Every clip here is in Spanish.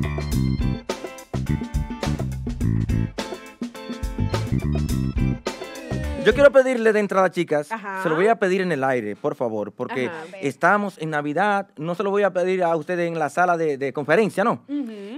Thank you. Yo quiero pedirle de entrada, chicas, se lo voy a pedir en el aire, por favor, porque estamos en Navidad, no se lo voy a pedir a ustedes en la sala de, conferencia, ¿no?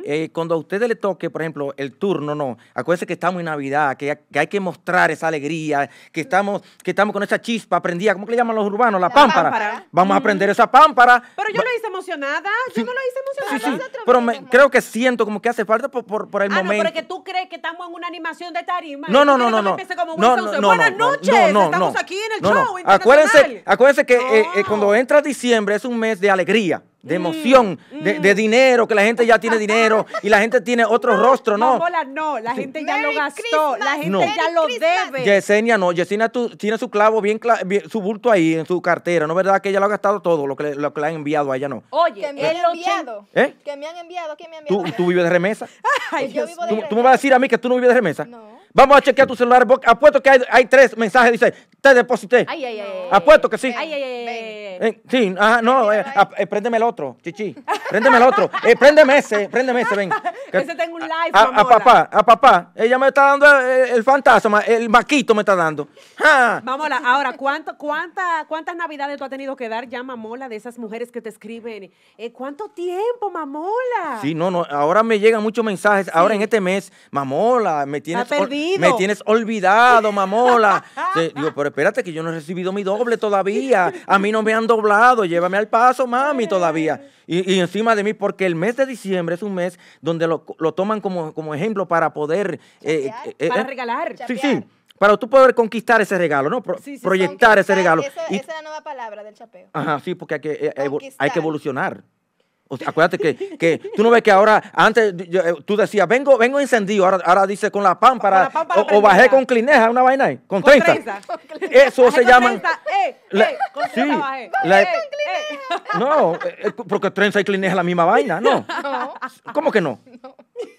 Eh, cuando a ustedes les toque, por ejemplo, el turno, no, acuérdense que estamos en Navidad, que, hay que mostrar esa alegría, que estamos, que estamos con esa chispa prendida, ¿cómo le llaman los urbanos? La, pámpara. Vamos a aprender esa pámpara. Pero yo lo hice emocionada, yo no lo hice emocionada. Sí, sí. Pero creo que siento como que hace falta por, por, el ah, momento. No, pero que tú crees que estamos en una animación de tarima. No, no, no, no. no, no, no, no, noches. No, no, Estamos no, aquí en el show. Acuérdense, acuérdense que eh, eh, cuando entra diciembre es un mes de alegría de mm, emoción, de, mm. dinero, que la gente ya tiene dinero y la gente tiene otro rostro, ¿no? No, no, la gente ya lo gastó, la gente ya lo debe. Yesenia no, Yesenia tú, tiene su clavo bien, su bulto ahí en su cartera, ¿no es verdad? Que ella lo ha gastado todo, lo que le, le han enviado a ella no. Oye, que me han enviado. ¿Eh? Que me han enviado, ¿quién me enviado? ¿Tú, tú vives de remesa? Ay, yo vivo de remesa? ¿Tú me vas a decir a mí que tú no vives de remesa? No. Vamos a chequear tu celular. Apuesto que hay, tres mensajes. Dice, te deposité. Ay, ay, Apuesto que sí. Ay, sí, no. préndeme el otro, chichi. Préndeme el otro. Eh, préndeme ese, préndeme ese, ven. ese tengo un live, a, papá, a papá. Ella me está dando el, fantasma, el maquito me está dando. Ja. Mamola, ahora, ¿cuánto, ¿cuántas navidades tú has tenido que dar ya, Mamola, de esas mujeres que te escriben? Eh, ¿Cuánto tiempo, Mamola? Sí, no, no. Ahora me llegan muchos mensajes. Ahora en este mes, Mamola, me tienes... Está me tienes olvidado, mamola. digo, pero espérate que yo no he recibido mi doble todavía. A mí no me han doblado. Llévame al paso, mami, todavía. Y, encima de mí, porque el mes de diciembre es un mes donde lo, toman como, como ejemplo para poder... Eh, eh, eh, para regalar. Sí, sí para tú poder conquistar ese regalo, ¿no? proyectar ese regalo. y... esa es la nueva palabra del chapeo. Ajá, sí, porque hay que, hay que evolucionar acuérdate que, tú no ves que ahora, antes eh, tú decías, vengo, vengo encendido, ahora, ahora dice con la pámpara, o, bajé con clineja, una vaina ahí, con, trenza. Eso se llama, llaman... Eh, eh, no, porque trenza y clineja es la misma vaina, no. ¿Cómo que no?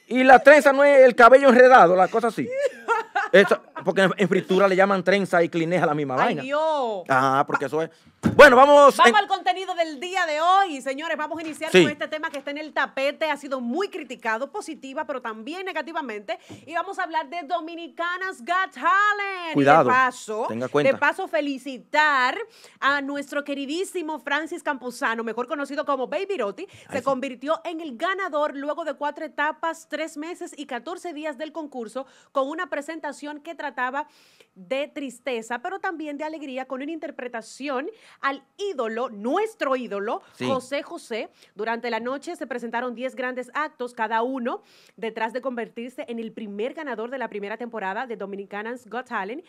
Y la trenza no es el cabello enredado, la cosa así porque en fritura le llaman trenza y clineja la misma Ay, vaina. Dios. Ajá, porque eso es. Bueno, vamos. Vamos al contenido del día de hoy, señores. Vamos a iniciar con este tema que está en el tapete. Ha sido muy criticado, positiva, pero también negativamente. Y vamos a hablar de Dominicanas Got Talent. Cuidado. de paso, tenga cuenta. De paso, felicitar a nuestro queridísimo Francis Camposano, mejor conocido como Baby Rotti. se convirtió en el ganador luego de cuatro etapas, tres meses y 14 días del concurso con una presentación que trataba de tristeza, pero también de alegría, con una interpretación al ídolo, nuestro ídolo, José José. Durante la noche se presentaron 10 grandes actos, cada uno detrás de convertirse en el primer ganador de la primera temporada de Dominicanas Got Talent.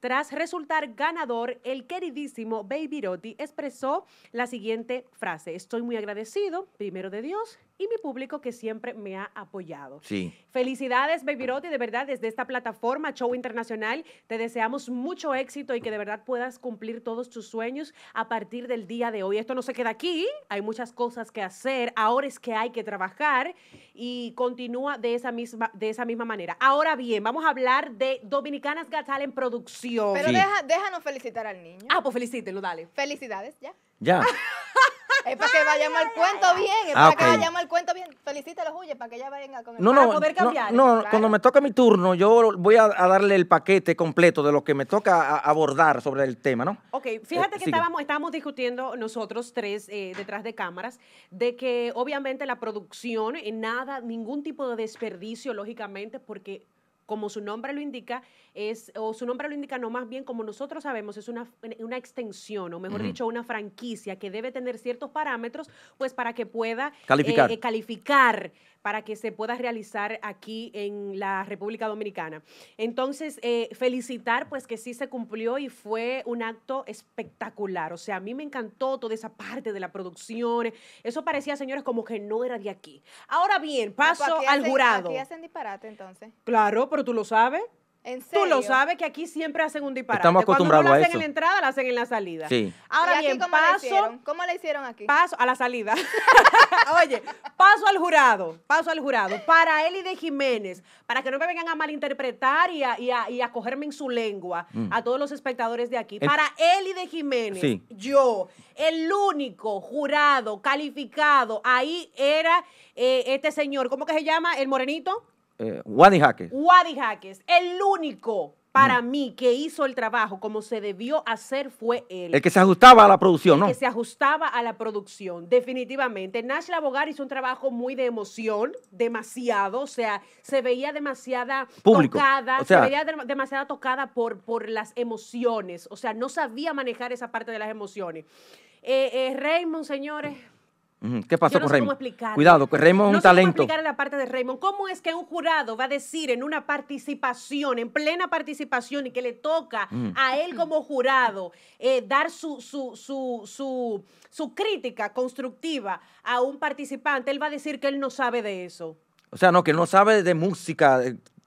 Tras resultar ganador, el queridísimo Baby Rotti expresó la siguiente frase: Estoy muy agradecido, primero de Dios, y mi público que siempre me ha apoyado. Sí. Felicidades, Baby Roti, de verdad, desde esta plataforma Show Internacional, te deseamos mucho éxito y que de verdad puedas cumplir todos tus sueños a partir del día de hoy. Esto no se queda aquí, hay muchas cosas que hacer, ahora es que hay que trabajar y continúa de esa misma, de esa misma manera. Ahora bien, vamos a hablar de Dominicanas Got en producción. Pero déjanos felicitar al niño. Ah, pues felicítelo dale. Felicidades, ya. Ya. Es para que vayamos al ah, cuento bien. Es para que vayamos al cuento bien. los huyes para que ella venga con el no, no, poder cambiar. No, no cuando me toca mi turno, yo voy a, darle el paquete completo de lo que me toca abordar sobre el tema, ¿no? Ok, fíjate eh, que estábamos, estábamos, discutiendo nosotros tres eh, detrás de cámaras de que obviamente la producción, en eh, nada, ningún tipo de desperdicio, lógicamente, porque como su nombre lo indica, es, o su nombre lo indica, no más bien como nosotros sabemos, es una, una extensión, o mejor dicho, una franquicia que debe tener ciertos parámetros, pues para que pueda eh, calificar eh, para que se pueda realizar aquí en la República Dominicana. Entonces, eh, felicitar pues que sí se cumplió y fue un acto espectacular. O sea, a mí me encantó toda esa parte de la producción. Eso parecía, señores, como que no era de aquí. Ahora bien, pues, paso al jurado. Aquí hacen disparate entonces. Claro, pero tú lo sabes. Tú lo sabes que aquí siempre hacen un disparate. Estamos acostumbrados no a eso. hacen en la entrada, la hacen en la salida. Sí. Ahora bien, cómo paso. Le hicieron? ¿Cómo le hicieron aquí? Paso a la salida. Oye, paso al jurado. Paso al jurado. Para Eli de Jiménez, para que no me vengan a malinterpretar y a, y a, cogerme en su lengua mm. a todos los espectadores de aquí. para Eli de Jiménez, yo, el único jurado calificado ahí era eh, este señor. ¿Cómo que se llama? El morenito. Eh, Wadi Jaques. Wadi el único para mm. mí que hizo el trabajo como se debió hacer fue él. El que se ajustaba a la producción, ¿no? que se ajustaba a la producción, definitivamente. Nash Labogar hizo un trabajo muy de emoción, demasiado, o sea, se veía demasiada tocada, se veía tocada por, por las emociones, o sea, no sabía manejar esa parte de las emociones. Eh, eh, Raymond, señores. ¿Qué pasó no con Cómo explicar. Cuidado, que Raymond es un talento. Cómo explicar la parte de Raymond. ¿Cómo es que un jurado va a decir en una participación, en plena participación, y que le toca a él como jurado eh, dar su, su, su, su, crítica constructiva a un participante? Él va a decir que él no sabe de eso. O sea, no, que él no sabe de música,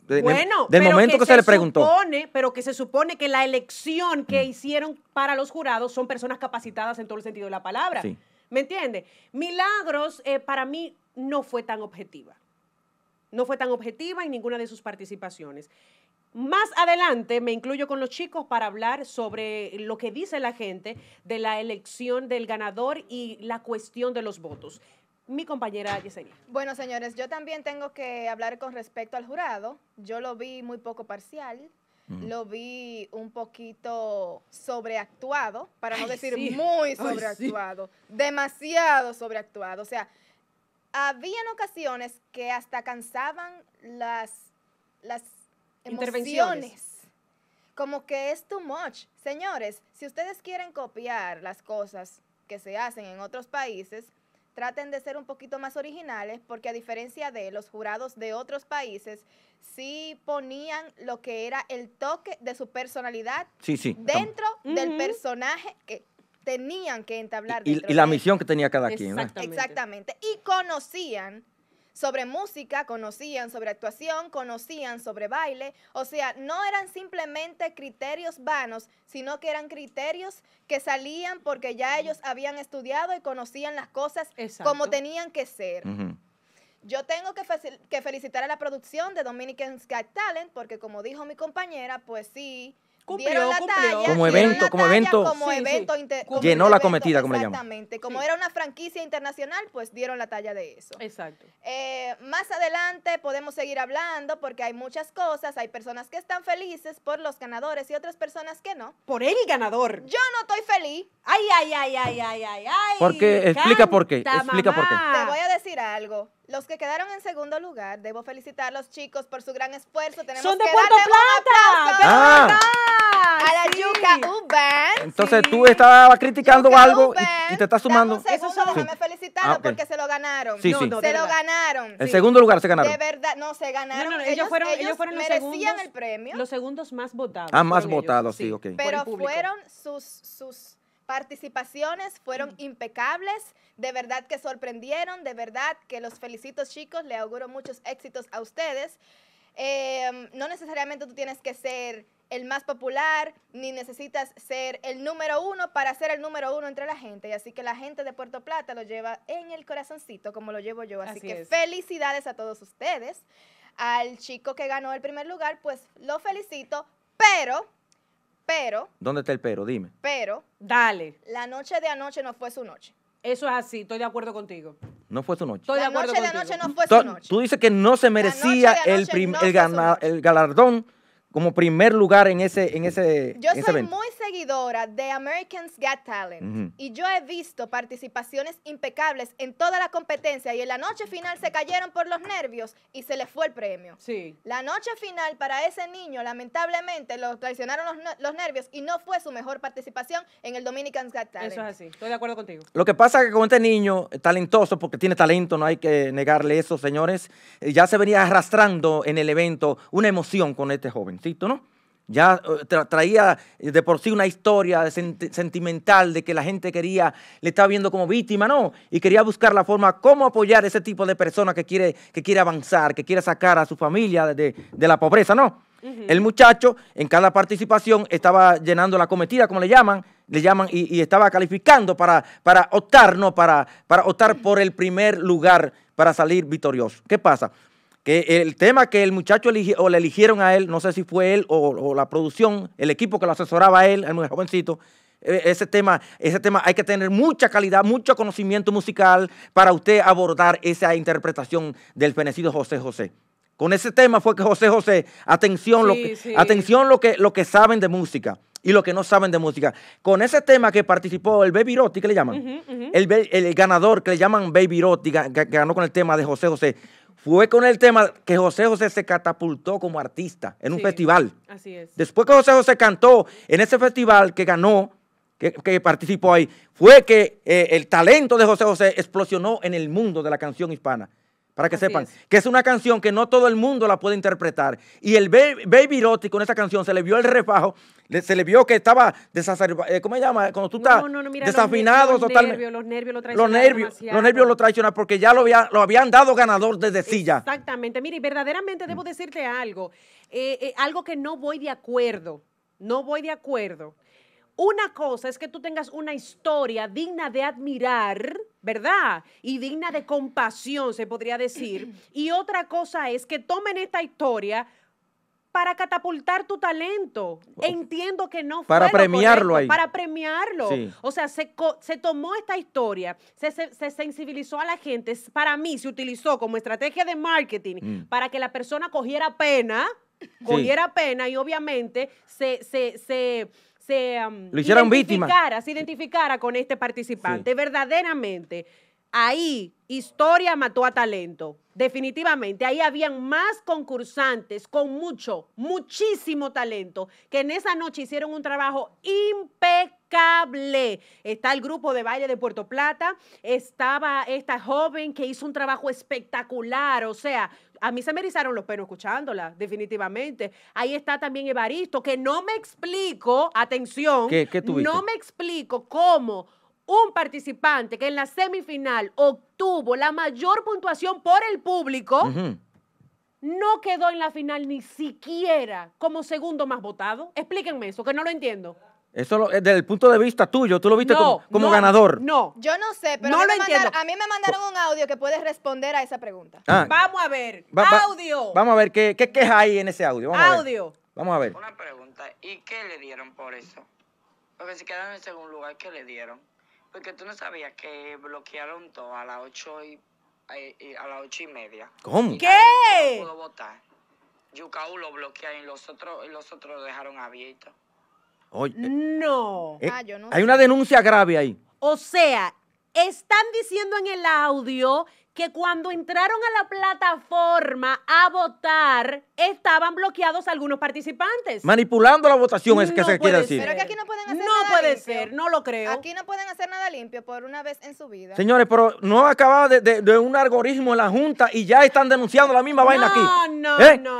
bueno, del momento que, se, le preguntó. pero que se supone que la elección que hicieron para los jurados son personas capacitadas en todo el sentido de la palabra. Sí. ¿Me entiende? Milagros eh, para mí no fue tan objetiva. No fue tan objetiva en ninguna de sus participaciones. Más adelante me incluyo con los chicos para hablar sobre lo que dice la gente de la elección del ganador y la cuestión de los votos. Mi compañera Yesenia. Bueno, señores, yo también tengo que hablar con respecto al jurado. Yo lo vi muy poco parcial. Mm. Lo vi un poquito sobreactuado, para no decir muy sobreactuado, demasiado sobreactuado. O sea, habían ocasiones que hasta cansaban las, las emociones como que es too much. Señores, si ustedes quieren copiar las cosas que se hacen en otros países, traten de ser un poquito más originales, porque a diferencia de los jurados de otros países, sí ponían lo que era el toque de su personalidad dentro del personaje que tenían que entablar. Y, la misión que tenía cada quien. Exactamente. Y conocían sobre música, conocían sobre actuación, conocían sobre baile, o sea, no eran simplemente criterios vanos, sino que eran criterios que salían porque ya ellos habían estudiado y conocían las cosas como tenían que ser. Yo tengo que, que felicitar a la producción de Dominican Sky Talent porque como dijo mi compañera, pues sí, Cumplió, la como evento, como evento. Como Llenó la cometida, como le llaman. Exactamente. Como era una franquicia internacional, pues dieron la talla de eso. Exacto. Eh, más adelante podemos seguir hablando porque hay muchas cosas. Hay personas que están felices por los ganadores y otras personas que no. Por el ganador. Yo no estoy feliz. Ay, ay, ay, ay, ay, ay. ay ¿Por Explica por qué. Explica por qué. Te voy a decir algo. Los que quedaron en segundo lugar, debo felicitar a los chicos por su gran esfuerzo. Son de ah. Puerto Plata. Un ¡Ah! Entonces tú estabas criticando algo y, te estás sumando. Un segundo, Eso déjame ah, felicitarlo porque se lo ganaron. Sí, no, se lo ganaron. En segundo lugar se ganaron. De verdad, no, se ganaron. ellos, ellos, fueron, ellos fueron los segundos, el premio. Los segundos más votados. Ah, más votados, sí, ok. Pero fueron sus, sus participaciones fueron mm. impecables, de verdad que sorprendieron, de verdad que los felicito chicos, le auguro muchos éxitos a ustedes. Em, no necesariamente tú tienes que ser el más popular, ni necesitas ser el número uno para ser el número uno entre la gente. Y así que la gente de Puerto Plata lo lleva en el corazoncito, como lo llevo yo. Así, que felicidades a todos ustedes. Al chico que ganó el primer lugar, pues lo felicito, pero, pero... ¿Dónde está el pero? Dime. Pero... Dale. La noche de anoche no fue su noche. Eso es así, estoy de acuerdo contigo. No fue su noche. Estoy la de noche, de anoche no fue su noche. Tú dices que no se merecía el, el, galardón como primer lugar en ese en ese Yo soy muy seguidora de Americans Got Talent y yo he visto participaciones impecables en toda la competencia y en la noche final se cayeron por los nervios y se les fue el premio. Sí. La noche final para ese niño lamentablemente lo traicionaron los, los nervios y no fue su mejor participación en el Dominican's Got Talent. Eso es así, estoy de acuerdo contigo. Lo que pasa es que con este niño eh, talentoso porque tiene talento, no hay que negarle eso, señores, eh, ya se venía arrastrando en el evento una emoción con este joven. ¿no? Ya eh, traía de por sí una historia sentimental de que la gente quería, le estaba viendo como víctima, ¿no? Y quería buscar la forma cómo apoyar a ese tipo de persona que quiere, que quiere avanzar, que quiere sacar a su familia de, la pobreza, ¿no? El muchacho en cada participación estaba llenando la cometida, como le llaman, le llaman, y, estaba calificando para, para optar, ¿no? Para, para optar por el primer lugar para salir victorioso. ¿Qué pasa? que el tema que el muchacho o le eligieron a él, no sé si fue él o, la producción, el equipo que lo asesoraba a él, el muy jovencito, e, ese tema, ese tema hay que tener mucha calidad, mucho conocimiento musical para usted abordar esa interpretación del fenecido José José. Con ese tema fue que José José, atención, lo que, atención lo que, lo que saben de música y lo que no saben de música. Con ese tema que participó el Baby Rotti, que le llaman, El, el, ganador que le llaman Baby Rotti, que ganó con el tema de José José, fue con el tema que José José se catapultó como artista en un festival. Así es. Después que José José cantó en ese festival que ganó, que, participó ahí, fue que eh, el talento de José José explosionó en el mundo de la canción hispana para que sepan, que es una canción que no todo el mundo la puede interpretar. Y el Baby, baby con esa canción se le vio el refajo, se le vio que estaba desacerbado, eh, ¿cómo se llama? Cuando tú estás desafinado los, los totalmente. Nervios, los nervios lo traicionaron. Los nervios, los nervios lo traicionan porque ya lo, habían dado ganador desde silla. Exactamente, mire, verdaderamente debo mm. decirte algo, eh, eh, algo que no voy de acuerdo, no voy de acuerdo una cosa es que tú tengas una historia digna de admirar, ¿verdad? Y digna de compasión, se podría decir. Y otra cosa es que tomen esta historia para catapultar tu talento. Entiendo que no fue. Para premiarlo ahí. Para premiarlo. O sea, se, tomó esta historia, se, sensibilizó a la gente. Para mí, se utilizó como estrategia de marketing mm. para que la persona cogiera pena cogiera pena y obviamente se, um, identificara, se identificara con este participante. Verdaderamente, ahí historia mató a talento. Definitivamente, ahí habían más concursantes con mucho, muchísimo talento, que en esa noche hicieron un trabajo impecable cable. Está el grupo de baile de Puerto Plata, estaba esta joven que hizo un trabajo espectacular, o sea, a mí se me rizaron los pelos escuchándola, definitivamente. Ahí está también Evaristo, que no me explico, atención, que no me explico cómo un participante que en la semifinal obtuvo la mayor puntuación por el público, no quedó en la final ni siquiera como segundo más votado. Explíquenme eso, que no lo entiendo. Eso es eh, desde el punto de vista tuyo, tú lo viste como, ganador. No, yo no sé, pero a, mí a, mí me mandaron un audio que puedes responder a esa pregunta. Ah. vamos a ver, audio. Vamos a ver qué, qué hay en ese audio. Vamos audio. A ver. Vamos a ver. Una pregunta, ¿y qué le dieron por eso? Porque si quedaron en segundo lugar, ¿qué le dieron? Porque tú no sabías que bloquearon todo a las ocho y, eh, a, las ocho y media. ¿Cómo? ¿Qué? No pudo votar. lo bloquearon los otros, y los otros lo dejaron abierto. Eh, ah, no. Hay una denuncia grave ahí. O sea, están diciendo en el audio que cuando entraron a la plataforma a votar, estaban bloqueados algunos participantes. Manipulando la votación es que se quiere decir. Pero que aquí no pueden hacer no puede ser, no lo creo. Aquí no pueden hacer nada limpio por una vez en su vida. Señores, pero no acababa de, de, un algoritmo en la Junta y ya están denunciando la misma vaina aquí. No, no, ¿Eh? no,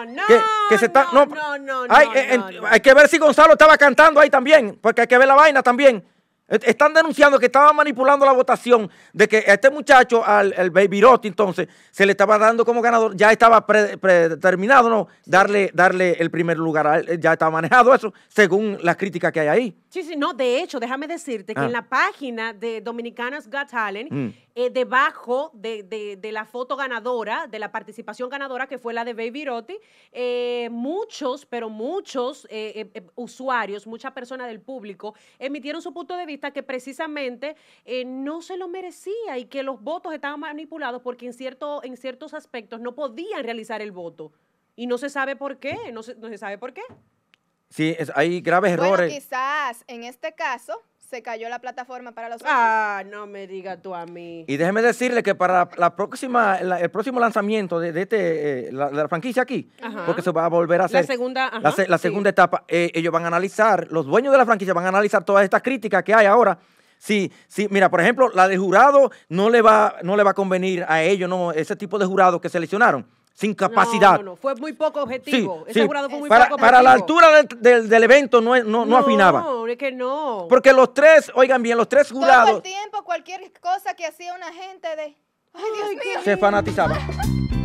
que, se está, no, no, eh, no, hay que ver si Gonzalo estaba cantando ahí también, porque hay que ver la vaina también. Están denunciando que estaban manipulando la votación de que a este muchacho, al Baby Rotti, entonces, se le estaba dando como ganador. Ya estaba predeterminado, ¿no? Darle, darle el primer lugar. Ya estaba manejado eso, según las críticas que hay ahí. Sí, sí, no, de hecho, déjame decirte que ah. en la página de Dominicanas Got Talent, mm. eh, debajo de, la foto ganadora, de la participación ganadora que fue la de Baby Rotti, eh, muchos, pero muchos eh, usuarios, muchas personas del público emitieron su punto de vista que precisamente no se lo merecía y que los votos estaban manipulados porque en, cierto, en ciertos aspectos no podían realizar el voto. Y no se sabe por qué, no no se sabe por qué. Sí, hay graves errores. quizás en este caso se cayó la plataforma para los... Ah, no me digas tú a mí. Y déjeme decirle que para la próxima, el próximo lanzamiento de, este, eh, la, franquicia aquí, porque se va a volver a hacer... La segunda, la, etapa, eh, ellos van a analizar, los dueños de la franquicia van a analizar todas estas críticas que hay ahora. Sí, sí, mira, por ejemplo, la de jurado no le va, no le va a convenir a ellos, no, ese tipo de jurados que seleccionaron sin capacidad. No, no, no. fue muy poco objetivo. Sí, jurado fue muy para, poco objetivo. Para la altura del, del, evento no, no, no, afinaba. No, es que no. Porque los tres, oigan bien, los tres jurados. Todo el tiempo, cualquier cosa que hacía una gente de. Ay, Dios mío. Se fanatizaba.